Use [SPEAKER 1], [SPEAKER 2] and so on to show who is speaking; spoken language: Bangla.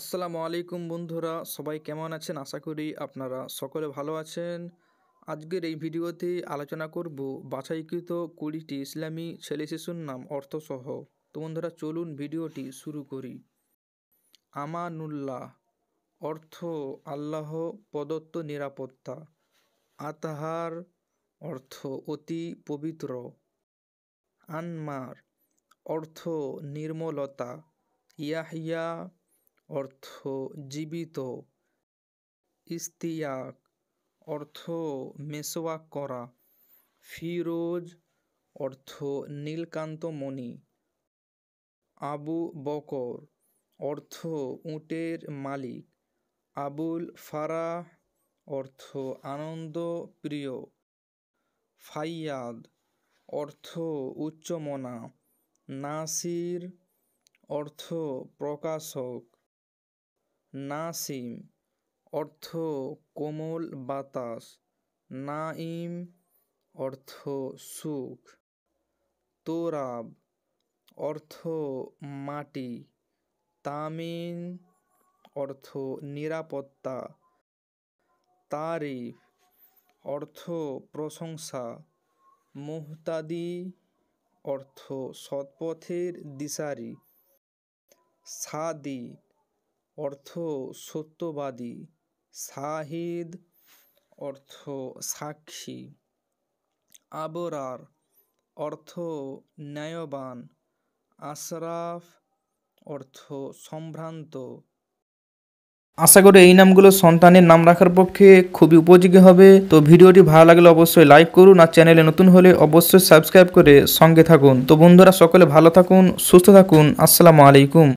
[SPEAKER 1] আসসালামু আলাইকুম বন্ধুরা সবাই কেমন আছেন আশা করি আপনারা সকলে ভালো আছেন আজকের এই ভিডিওতে আলোচনা করব বাছাইকৃত কুড়িটি ইসলামী ছেলে শিশুর নাম অর্থসহ তো বন্ধুরা চলুন ভিডিওটি শুরু করি আমানুল্লাহ অর্থ আল্লাহ প্রদত্ত নিরাপত্তা আতাহার অর্থ অতি পবিত্র আনমার অর্থ নির্মলতা ইয়াহিয়া অর্থ জীবিত ইস্তিয়াক অর্থ মেসোয়াক করা ফিরোজ অর্থ নীলকান্ত মণি আবু বকর অর্থ উটের মালিক আবুল ফারা অর্থ আনন্দ প্রিয় ফাইয়াদ অর্থ উচ্চমনা নাসির অর্থ প্রকাশক নাসিম অর্থ কোমল বাতাস নাইম অর্থ সুখ তোরাব অর্থ মাটি তামিন অর্থ নিরাপত্তা তারিফ অর্থ প্রশংসা মুহতাদি অর্থ সৎপথের দিশারি সাদি অর্থ সত্যবাদী শাহিদ অর্থ সাক্ষী আবরার অর্থ ন্যায়বান আশরাফ অর্থ সম্ভ্রান্ত আশা করি এই নামগুলো সন্তানের নাম রাখার পক্ষে খুবই উপযোগী হবে তো ভিডিওটি ভালো লাগলে অবশ্যই লাইক করুন আর চ্যানেলে নতুন হলে অবশ্যই সাবস্ক্রাইব করে সঙ্গে থাকুন তো বন্ধুরা সকলে ভালো থাকুন সুস্থ থাকুন আসসালামু আলাইকুম